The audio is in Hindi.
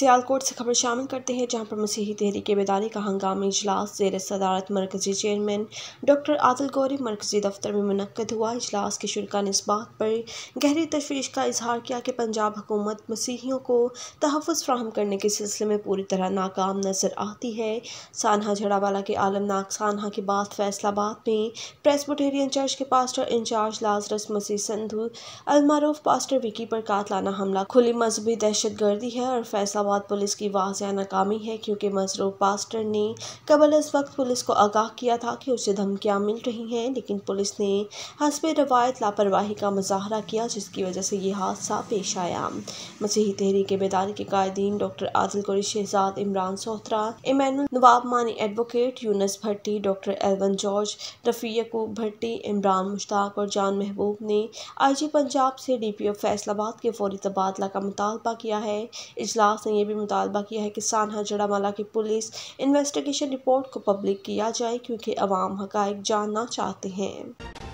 सियालकोट से खबर शामिल करते हैं जहां पर मसीही तहरीक बेदारी का हंगामी इजलास जेर सदारत मरकजी चेयरमैन डॉक्टर आदिल गौरी मरकजी दफ्तर में मनकद हुआ इजलास के शुरा ने इस बात पर गहरी तशवीश का इजहार किया कि पंजाब हुकूमत मसीहियों को तहफ़ फ्राहम करने के सिलसिले में पूरी तरह नाकाम नजर आती है सानहा झड़ावाला के आलमनाक सानहा के बाद फैसलाबाद में बुटेरियन चर्च के pastor incharge Lazarus Masih Sandhu अलमारूफ पास्टर विकी पर कातलाना हमला खुली मजहबी दहशत गर्दी है और फैसला इस्लामाबाद पुलिस की वाजिया नाकामी है क्योंकि मसरूफ पास्टर ने कबल इस वक्त पुलिस को आगाह किया था कि उसे धमकियाँ मिल रही हैं लेकिन पुलिस ने हसब रवायत लापरवाही का मुजाहरा किया जिसकी वजह से यह हादसा पेश आया मसीही तहरीक बेदारी के कायदीन डॉक्टर आदिल कुरी Shahzad Imran सोहत्रा Iman Nawab Mani advocate Younas Bhatti doctor Elvin George Rafi Yaqub Bhatti Imran Mushtaq और जान महबूब ने आई जी पंजाब से डी पी ओ फैसलाबाद के फौरी तबादला का मुतालबा किया है इजलास ने ये भी मुतालबा किया है कि सानहा जड़ामाला की पुलिस इन्वेस्टिगेशन रिपोर्ट को पब्लिक किया जाए क्योंकि अवाम हक जानना चाहते हैं